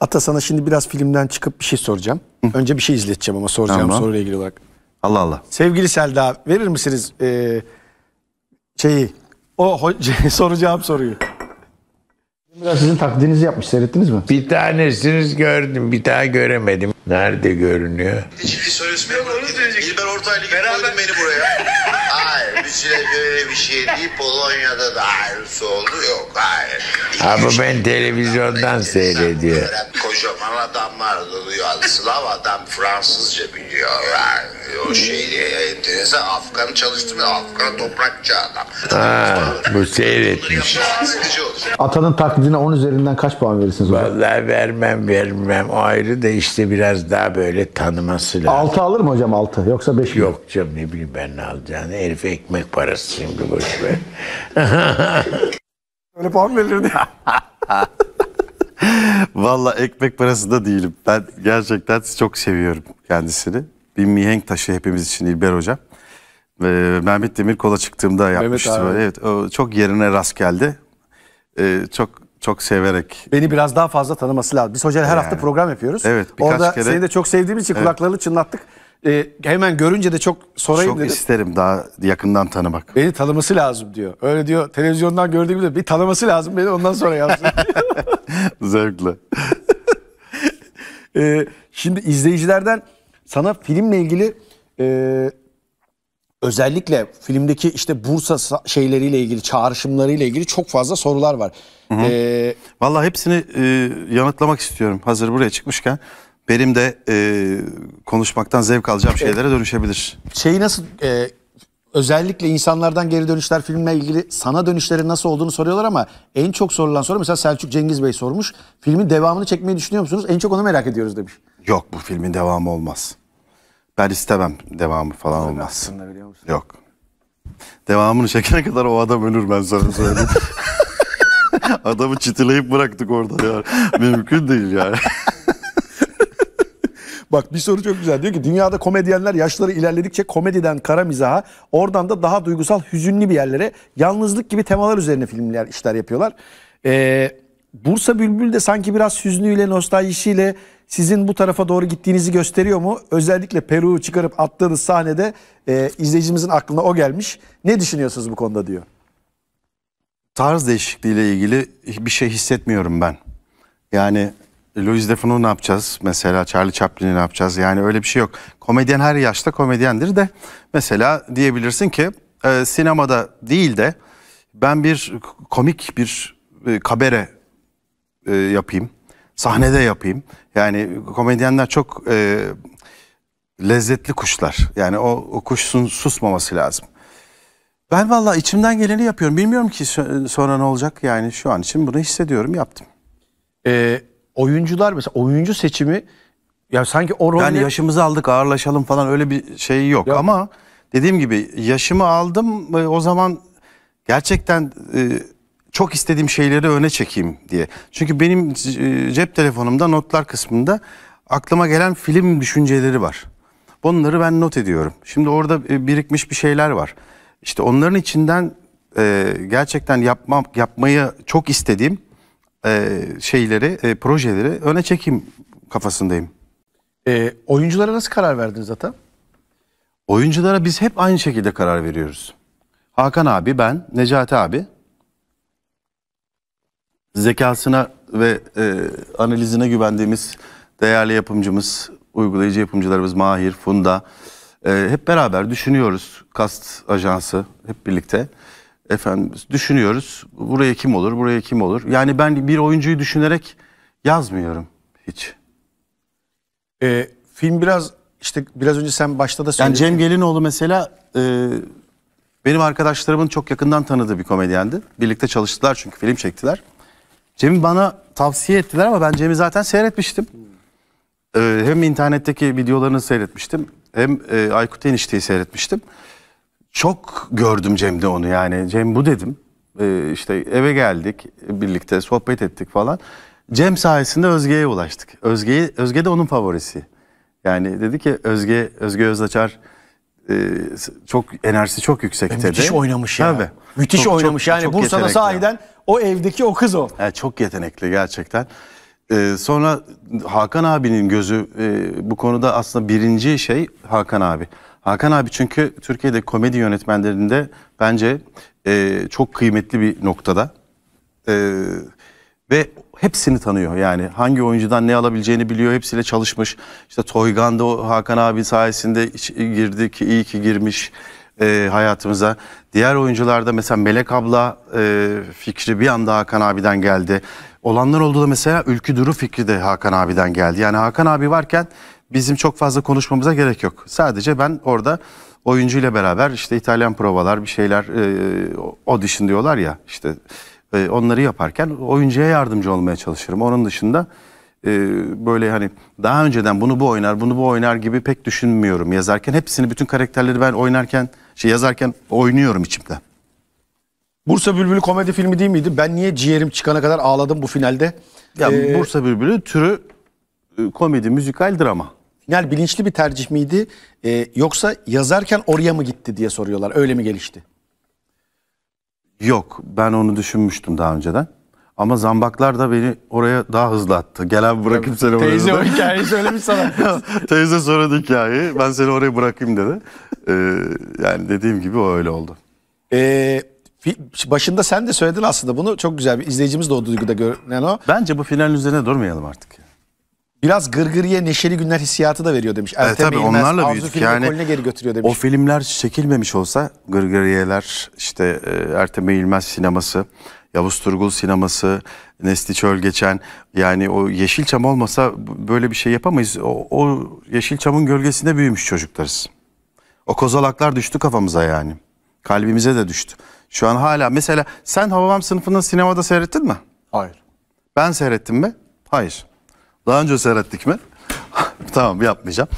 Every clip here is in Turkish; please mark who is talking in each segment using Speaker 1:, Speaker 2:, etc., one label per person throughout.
Speaker 1: Ata sana şimdi biraz filmden çıkıp bir şey soracağım. Hı. Önce bir şey izleteceğim ama soracağım tamam. soruyla ilgili olarak. Allah Allah. Sevgili Selda verir misiniz e, şeyi o şey, soru cevap soruyu. Biraz sizin taklidinizi yapmış seyrettiniz mi? Bir tanesiniz gördüm bir daha göremedim. Nerede görünüyor? Hiçbir şey söylüyorsun.
Speaker 2: Yılber Ortaylı beraber beni buraya kendisine göre bir şey değil. Polonya'da da ayrısı oldu. Yok hayır.
Speaker 1: Abi ben televizyondan seyrediyorum.
Speaker 2: Kocaman adamlar duruyor. Slav adam Fransızca biliyor. O şeyi enterese Afgan çalıştırmıyor. Afgan toprakçı adam.
Speaker 1: Ha, bu seyretmiş. Atanın taklidine 10 üzerinden kaç puan verirsiniz hocam? Vallahi vermem vermem. ayrı da işte biraz daha böyle tanıması lazım. 6 alır mı hocam 6 yoksa 5 mi? Yok canım ne bileyim ben ne alacağını. Herif ekmek parası şimdi boş ver. Öyle puan verirdi. Valla
Speaker 2: ekmek parası da değilim. Ben gerçekten çok seviyorum kendisini. Bir mihenk taşı hepimiz için İlber Hocam. Ee, Mehmet Demir kola çıktığımda yapmıştı Mehmet abi. Evet, o çok yerine rast geldi. Ee, çok çok severek.
Speaker 1: Beni biraz daha fazla tanıması lazım. Biz hocayla her Yani. hafta program yapıyoruz. Evet, Orada kere- seni de çok sevdiğimiz için kulaklarını çınlattık. E, hemen görünce de çok sorayım çok dedim. Çok isterim daha yakından tanımak. Beni tanıması lazım diyor. Öyle diyor televizyondan gördüğüm gibi bir tanıması lazım beni ondan sonra yapsın.
Speaker 2: Zevkle.
Speaker 1: e, şimdi izleyicilerden sana filmle ilgili e, özellikle filmdeki işte Bursa şeyleriyle ilgili çağrışımlarıyla ilgili çok fazla sorular var. Hı hı. Ee, Vallahi hepsini e, yanıtlamak istiyorum
Speaker 2: hazır buraya çıkmışken benim de e, konuşmaktan zevk alacağım e, şeylere dönüşebilir.
Speaker 1: Şeyi nasıl e, özellikle insanlardan geri dönüşler filmle ilgili sana dönüşleri nasıl olduğunu soruyorlar ama en çok sorulan soru mesela Selçuk Cengiz Bey sormuş. Filmin devamını çekmeyi düşünüyor musunuz? En çok onu merak ediyoruz demiş.
Speaker 2: Yok bu filmin devamı olmaz. Ben istemem devamı falan Abi olmaz. aslında biliyor musun? Yok. Devamını çekene kadar o adam ölür ben sana söyleyeyim. Adamı çitileyip bıraktık orada ya. Mümkün değil yani.
Speaker 1: Bak bir soru çok güzel. Diyor ki dünyada komedyenler yaşları ilerledikçe komediden kara mizaha, oradan da daha duygusal, hüzünlü bir yerlere, yalnızlık gibi temalar üzerine filmler, işler yapıyorlar. Ee, Bursa Bülbül de sanki biraz hüznüyle, nostaljisiyle sizin bu tarafa doğru gittiğinizi gösteriyor mu? Özellikle Peru'yu çıkarıp attığınız sahnede e, izleyicimizin aklına o gelmiş. Ne düşünüyorsunuz bu konuda diyor.
Speaker 2: Tarz değişikliğiyle ilgili bir şey hissetmiyorum ben. Yani Louis Defoe'nu ne yapacağız? Mesela Charlie Chaplin'i ne yapacağız? Yani öyle bir şey yok. Komedyen her yaşta komedyendir de mesela diyebilirsin ki e, sinemada değil de ben bir komik bir e, kabere e, yapayım. Sahnede yapayım. Yani komedyenler çok e, lezzetli kuşlar. Yani o, o kuşun susmaması lazım. Ben valla içimden geleni yapıyorum. Bilmiyorum ki sonra ne olacak. Yani şu an için bunu hissediyorum yaptım. Ee, oyuncular mesela oyuncu seçimi ya sanki o rolle... Yani yaşımızı aldık ağırlaşalım falan öyle bir şey yok. Ya. Ama dediğim gibi yaşımı aldım e, o zaman gerçekten e, çok istediğim şeyleri öne çekeyim diye. Çünkü benim e, cep telefonumda notlar kısmında aklıma gelen film düşünceleri var. Onları ben not ediyorum. Şimdi orada birikmiş bir şeyler var. İşte onların içinden e, gerçekten yapmam, yapmayı çok istediğim e, şeyleri, e, projeleri öne çekeyim kafasındayım.
Speaker 1: E, oyunculara nasıl karar verdiniz zaten?
Speaker 2: Oyunculara biz hep aynı şekilde karar veriyoruz. Hakan abi, ben, Necati abi. Zekasına ve e, analizine güvendiğimiz değerli yapımcımız, uygulayıcı yapımcılarımız Mahir, Funda. E, hep beraber düşünüyoruz. Kast Ajansı hep birlikte. Efendim düşünüyoruz. Buraya kim olur, buraya kim olur? Yani ben bir oyuncuyu düşünerek yazmıyorum hiç. Ee, film biraz işte biraz önce sen başta da söyledin. Yani Cem Gelinoğlu mesela e, benim arkadaşlarımın çok yakından tanıdığı bir komedyendi. Birlikte çalıştılar çünkü film çektiler. Cem'i bana tavsiye ettiler ama ben Cem'i zaten seyretmiştim. Ee, hem internetteki videolarını seyretmiştim hem e, Aykut Enişte'yi seyretmiştim çok gördüm Cem'de onu yani. Cem bu dedim. Ee, işte eve geldik birlikte sohbet ettik falan. Cem sayesinde Özge'ye ulaştık. Özge, Özge de onun favorisi. Yani dedi ki Özge, Özge Özaçar e, çok enerjisi çok yüksek e, dedi. Müthiş oynamış ya. Tabii. Müthiş çok, oynamış çok, yani çok Bursa'da sahiden o evdeki o kız o. Yani e, çok yetenekli gerçekten. Ee, sonra Hakan abinin gözü e, bu konuda aslında birinci şey Hakan abi. Hakan abi çünkü Türkiye'de komedi yönetmenlerinde bence e, çok kıymetli bir noktada. E, ve hepsini tanıyor yani hangi oyuncudan ne alabileceğini biliyor hepsiyle çalışmış. İşte Toygan da Hakan abi sayesinde girdi ki iyi ki girmiş e, hayatımıza. Diğer oyuncularda mesela Melek abla e, fikri bir anda Hakan abiden geldi. Olanlar oldu da mesela Ülkü Duru fikri de Hakan abiden geldi. Yani Hakan abi varken bizim çok fazla konuşmamıza gerek yok. Sadece ben orada oyuncu ile beraber işte İtalyan provalar bir şeyler e, audition diyorlar ya işte e, onları yaparken oyuncuya yardımcı olmaya çalışırım. Onun dışında e, böyle hani daha önceden bunu bu oynar bunu bu oynar gibi pek düşünmüyorum yazarken. Hepsini bütün karakterleri ben oynarken şey yazarken oynuyorum içimde.
Speaker 1: Bursa Bülbülü komedi filmi değil miydi? Ben niye ciğerim çıkana kadar ağladım bu finalde? Ya ee... Bursa Bülbülü türü e, komedi, müzikal, drama final bilinçli bir tercih miydi? Ee, yoksa yazarken oraya mı gitti diye soruyorlar. Öyle mi gelişti? Yok ben
Speaker 2: onu düşünmüştüm daha önceden. Ama zambaklar da beni oraya daha hızlı attı. Gelen bırakayım seni oraya. Teyze o hikayeyi söylemiş sana. Teyze söyledi hikayeyi. Ben seni oraya bırakayım dedi.
Speaker 1: Ee, yani dediğim gibi o öyle oldu. Ee, başında sen de söyledin aslında bunu. Çok güzel bir izleyicimiz de o duyguda görünen o. Bence bu final üzerine durmayalım artık biraz gırgırıya neşeli günler hissiyatı da veriyor demiş. Ertem E, tabii Eğilmez, onlarla Arzu büyüdük. Yani ekolüne geri götürüyor
Speaker 2: demiş. O filmler çekilmemiş olsa Gırgıriyeler, işte e, Ertem Eğilmez sineması, Yavuz Turgul sineması, Nesli Çöl geçen yani o Yeşilçam olmasa böyle bir şey yapamayız. O, o Yeşilçam'ın gölgesinde büyümüş çocuklarız. O kozalaklar düştü kafamıza yani. Kalbimize de düştü. Şu an hala mesela sen Havam sınıfını sinemada seyrettin mi? Hayır. Ben seyrettim mi? Hayır. Daha önce seyrettik mi? tamam yapmayacağım.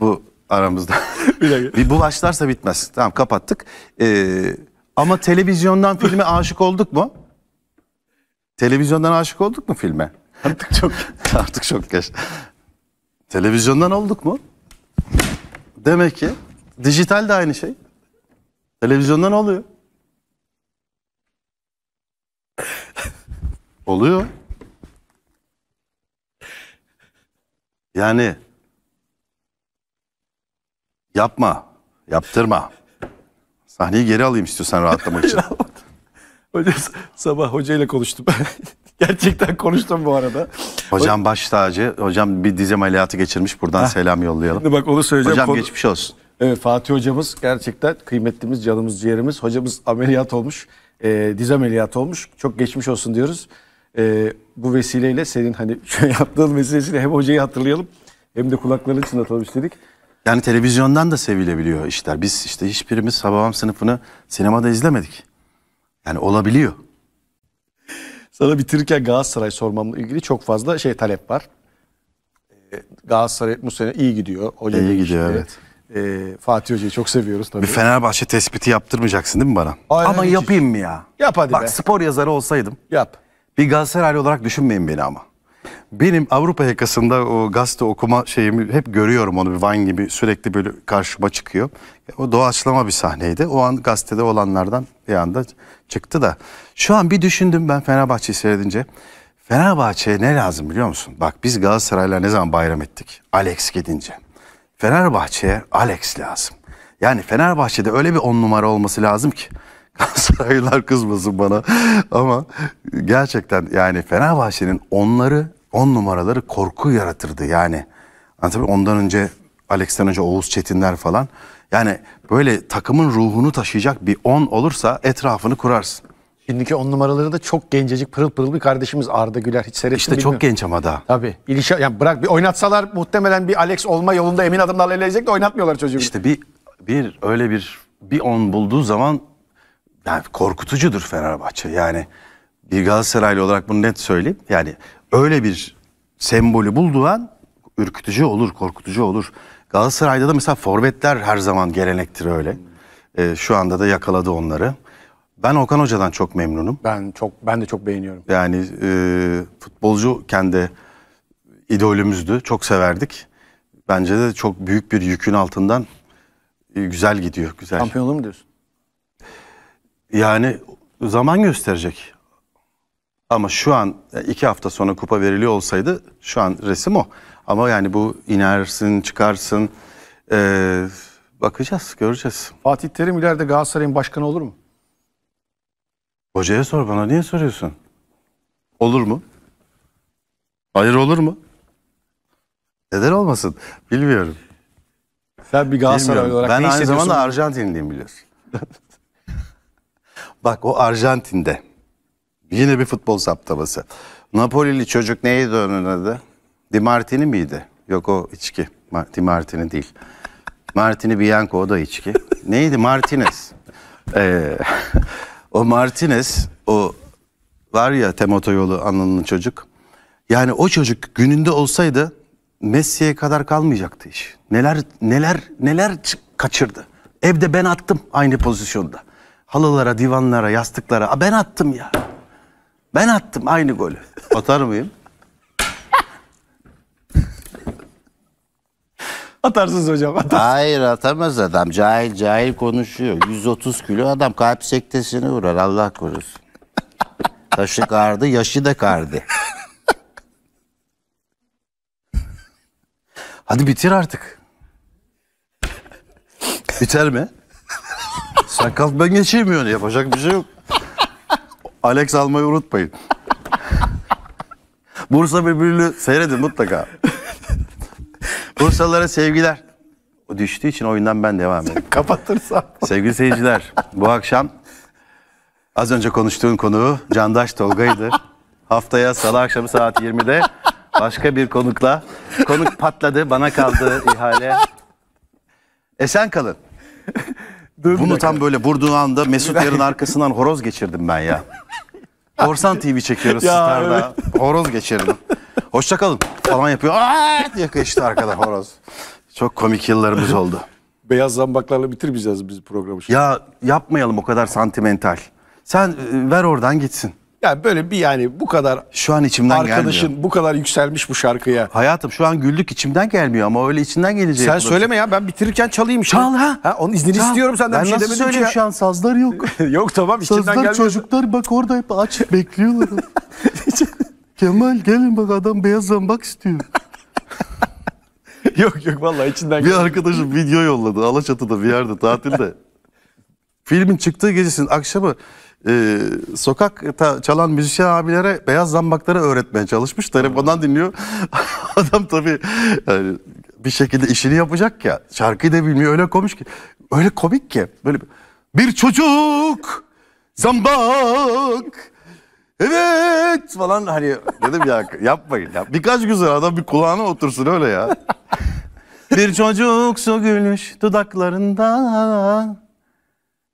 Speaker 2: Bu aramızda. bir dakika. Bir bitmez. Tamam kapattık. Ee, ama televizyondan filme aşık olduk mu? Televizyondan aşık olduk mu filme? Artık çok artık çok geç. Televizyondan olduk mu? Demek ki dijital de aynı şey. Televizyondan oluyor. oluyor. Yani yapma, yaptırma. Sahneyi geri alayım istiyorsan rahatlamak için.
Speaker 1: Hocam sabah hocayla konuştum. Gerçekten konuştum bu arada.
Speaker 2: Hocam baş tacı. Hocam bir dizem ameliyatı geçirmiş. Buradan Heh. selam yollayalım. Şimdi bak onu söyleyeceğim. Hocam Konu... geçmiş olsun.
Speaker 1: Evet Fatih hocamız gerçekten kıymetlimiz, canımız, ciğerimiz. Hocamız ameliyat olmuş. E, diz ameliyatı olmuş. Çok geçmiş olsun diyoruz. E, bu vesileyle senin hani şu yaptığın vesilesiyle hem hocayı hatırlayalım hem de kulaklarını çınlatalım istedik. Yani televizyondan da sevilebiliyor
Speaker 2: işler. Biz işte hiçbirimiz Hababam sınıfını sinemada izlemedik. Yani olabiliyor.
Speaker 1: Sana bitirirken Galatasaray sormamla ilgili çok fazla şey talep var. Ee, Galatasaray bu sene iyi gidiyor. Hoca iyi gidiyor işte. evet. Ee, Fatih Hoca'yı çok seviyoruz tabii. Bir
Speaker 2: Fenerbahçe tespiti yaptırmayacaksın değil mi bana?
Speaker 1: Aynen Ama hiç. yapayım mı ya? Yap hadi Bak be.
Speaker 2: spor yazarı olsaydım. Yap. Bir Galatasaraylı olarak düşünmeyin beni ama. Benim Avrupa yakasında o gazete okuma şeyimi hep görüyorum onu bir Vine gibi sürekli böyle karşıma çıkıyor. O doğaçlama bir sahneydi. O an gazetede olanlardan bir anda çıktı da. Şu an bir düşündüm ben Fenerbahçe'yi seyredince. Fenerbahçe'ye ne lazım biliyor musun? Bak biz Galatasaray'la ne zaman bayram ettik? Alex gidince. Fenerbahçe'ye Alex lazım. Yani Fenerbahçe'de öyle bir on numara olması lazım ki. Galatasaraylılar kızmasın bana ama gerçekten yani Fenerbahçe'nin onları on numaraları korku yaratırdı yani. yani tabii ondan önce Alex'ten önce Oğuz Çetinler falan yani böyle takımın ruhunu taşıyacak bir on olursa etrafını kurarsın. Şimdiki
Speaker 1: on numaraları da çok gencecik pırıl pırıl bir kardeşimiz Arda Güler hiç seyrettim İşte bilmiyorum. çok genç ama daha. Tabii. İlişki, yani bırak bir oynatsalar muhtemelen bir Alex olma yolunda emin adımlarla ilerleyecek de oynatmıyorlar çocuğu. İşte bir, bir öyle bir bir on bulduğu zaman yani korkutucudur Fenerbahçe.
Speaker 2: Yani bir Galatasaraylı olarak bunu net söyleyeyim. Yani öyle bir sembolü bulduğu an ürkütücü olur, korkutucu olur. Galatasaray'da da mesela forvetler her zaman gelenektir öyle. Ee, şu anda da yakaladı onları. Ben Okan Hoca'dan çok memnunum.
Speaker 1: Ben çok ben de çok beğeniyorum.
Speaker 2: Yani e, futbolcu kendi idolümüzdü. Çok severdik. Bence de çok büyük bir yükün altından e, güzel gidiyor. Güzel. Şampiyon olur mu diyorsun? Yani zaman gösterecek. Ama şu an e, iki hafta sonra kupa veriliyor olsaydı şu an resim o. Ama yani bu inersin, çıkarsın. Ee, bakacağız, göreceğiz.
Speaker 1: Fatih Terim ileride Galatasaray'ın başkanı olur mu?
Speaker 2: Hocaya sor bana. Niye soruyorsun? Olur mu? Hayır olur mu? Neden olmasın? Bilmiyorum. Sen bir Galatasaray olarak Ben ne aynı hissediyorsun? zamanda Arjantinliyim biliyorsun. Bak o Arjantin'de. Yine bir futbol saptaması. Napolili çocuk neydi onun adı? Di Martini miydi? Yok o içki. Di Martini değil. Martini Bianco o da içki. Neydi? Martinez. Ee, o Martinez o var ya Temoto yolu anlanan çocuk. Yani o çocuk gününde olsaydı Messi'ye kadar kalmayacaktı iş. Neler neler neler kaçırdı. Evde ben attım aynı pozisyonda halılara, divanlara, yastıklara. ben attım ya. Ben attım aynı golü. Atar mıyım?
Speaker 1: Atarsınız hocam.
Speaker 2: Atarsınız. Hayır atamaz adam. Cahil cahil konuşuyor. 130 kilo adam kalp sektesini vurar Allah korusun. Taşı kardı, yaşı da kardı. Hadi bitir artık. Biter mi? Sen kalk ben geçemiyorum. Yapacak bir şey yok. Alex almayı unutmayın. Bursa birbirini seyredin mutlaka. Bursalara sevgiler. O düştüğü için oyundan ben devam edeyim. Kapatırsam. Sevgili seyirciler bu akşam az önce konuştuğun konuğu Candaş Tolga'ydı. Haftaya salı akşamı saat 20'de başka bir konukla. Konuk patladı bana kaldı ihale. Esen kalın. Dur Bunu tam böyle vurduğun anda Mesut Yarın arkasından horoz geçirdim ben ya. Korsan TV çekiyoruz ya, Star'da. Evet. Horoz geçirdim. Hoşçakalın falan yapıyor. Aa diye arkada horoz. Çok komik yıllarımız oldu. Beyaz zambaklarla bitirmeyeceğiz biz programı. Şimdi. Ya yapmayalım o kadar santimental.
Speaker 1: Sen e, ver oradan gitsin. Yani böyle bir yani bu kadar şu an içimden arkadaşın gelmiyor. bu kadar yükselmiş bu şarkıya.
Speaker 2: Hayatım şu an güldük içimden gelmiyor ama öyle içinden gelecek. Sen burası. söyleme
Speaker 1: ya ben bitirirken çalayım şimdi. Çal ha. ha onun iznini Çal. istiyorum senden ben bir şey nasıl söyleyeyim şu an sazlar yok. yok tamam içinden gelmiyor. Sazlar
Speaker 2: çocuklar bak orada hep aç bekliyorlar. Kemal gelin bak adam beyaz zambak istiyor. yok yok vallahi içinden Bir arkadaşım video yolladı Alaçatı'da bir yerde tatilde. Filmin çıktığı gecesinin akşamı e, sokakta çalan müzisyen abilere beyaz zambakları öğretmeye çalışmış. Telefondan dinliyor. Adam tabii yani bir şekilde işini yapacak ya. Şarkıyı da bilmiyor öyle komik ki. Öyle komik ki. Böyle bir, çocuk zambak evet falan hani dedim ya yapmayın ya. Birkaç güzel adam bir kulağına otursun öyle ya. bir çocuk su gülüş dudaklarında.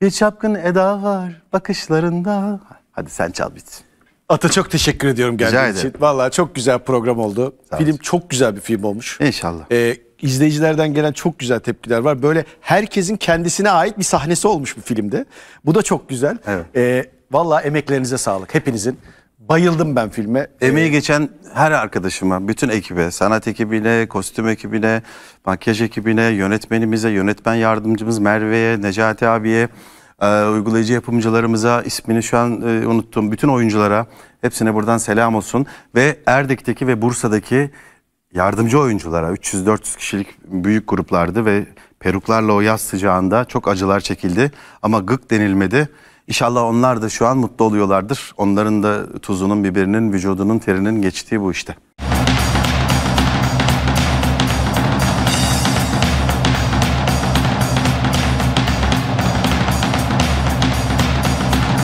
Speaker 2: Bir çapkın eda var bakışlarında.
Speaker 1: Hadi sen çal bit. Ata çok teşekkür ediyorum geldiğin için. Valla çok güzel program oldu. Sağ film olsun. çok güzel bir film olmuş. İnşallah. Ee, izleyicilerden gelen çok güzel tepkiler var. Böyle herkesin kendisine ait bir sahnesi olmuş bu filmde. Bu da çok güzel. Evet. Ee, Valla emeklerinize sağlık hepinizin. Bayıldım ben filme.
Speaker 2: Emeği ee, geçen her arkadaşıma, bütün ekibe, sanat ekibine, kostüm ekibine, makyaj ekibine, yönetmenimize, yönetmen yardımcımız Merve'ye, Necati abiye, e, uygulayıcı yapımcılarımıza, ismini şu an e, unuttum, bütün oyunculara hepsine buradan selam olsun. Ve Erdek'teki ve Bursa'daki yardımcı oyunculara 300-400 kişilik büyük gruplardı ve peruklarla o yaz sıcağında çok acılar çekildi ama gık denilmedi. İnşallah onlar da şu an mutlu oluyorlardır. Onların da tuzunun, biberinin, vücudunun, terinin geçtiği bu işte.